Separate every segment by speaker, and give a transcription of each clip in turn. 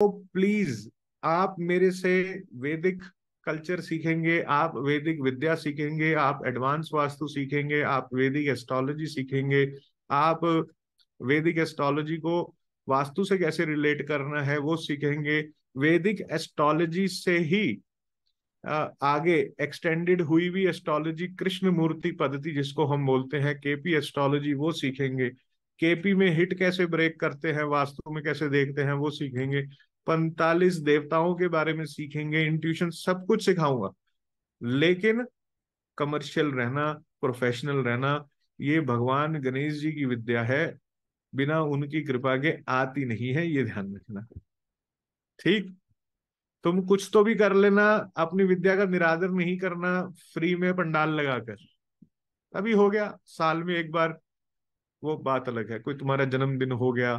Speaker 1: तो प्लीज आप मेरे से वैदिक कल्चर सीखेंगे आप वैदिक विद्या सीखेंगे आप एडवांस वास्तु सीखेंगे आप वैदिक एस्ट्रोलॉजी सीखेंगे आप वैदिक एस्ट्रोलॉजी को वास्तु से कैसे रिलेट करना है वो सीखेंगे वैदिक एस्ट्रोलॉजी से ही आगे एक्सटेंडेड हुई हुई एस्ट्रोलॉजी कृष्ण मूर्ति पद्धति जिसको हम बोलते हैं केपी एस्ट्रोलॉजी वो सीखेंगे केपी में हिट कैसे ब्रेक करते हैं वास्तु में कैसे देखते हैं वो सीखेंगे पैंतालीस देवताओं के बारे में सीखेंगे इंट्यूशन सब कुछ सिखाऊंगा लेकिन कमर्शियल रहना प्रोफेशनल रहना ये भगवान गणेश जी की विद्या है बिना उनकी कृपा के आती नहीं है ये ध्यान रखना ठीक तुम कुछ तो भी कर लेना अपनी विद्या का निरादर नहीं करना फ्री में पंडाल लगाकर अभी हो गया साल में एक बार वो बात अलग है कोई तुम्हारा जन्मदिन हो गया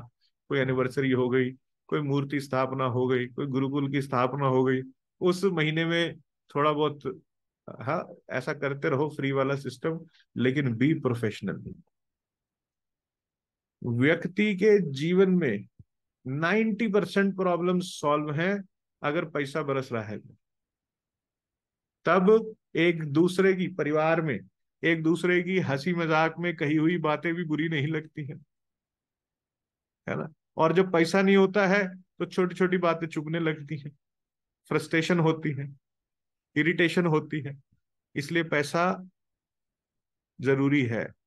Speaker 1: कोई एनिवर्सरी हो गई कोई मूर्ति स्थापना हो गई कोई गुरुकुल की स्थापना हो गई उस महीने में थोड़ा बहुत हाँ ऐसा करते रहो फ्री वाला सिस्टम लेकिन बी प्रोफेशनल व्यक्ति के जीवन में 90 परसेंट प्रॉब्लम सॉल्व है अगर पैसा बरस रहा है तब एक दूसरे की परिवार में एक दूसरे की हंसी मजाक में कही हुई बातें भी बुरी नहीं लगती है है ना और जब पैसा नहीं होता है तो छोटी छोटी बातें चुभने लगती हैं फ्रस्ट्रेशन होती है इरिटेशन होती है इसलिए पैसा जरूरी है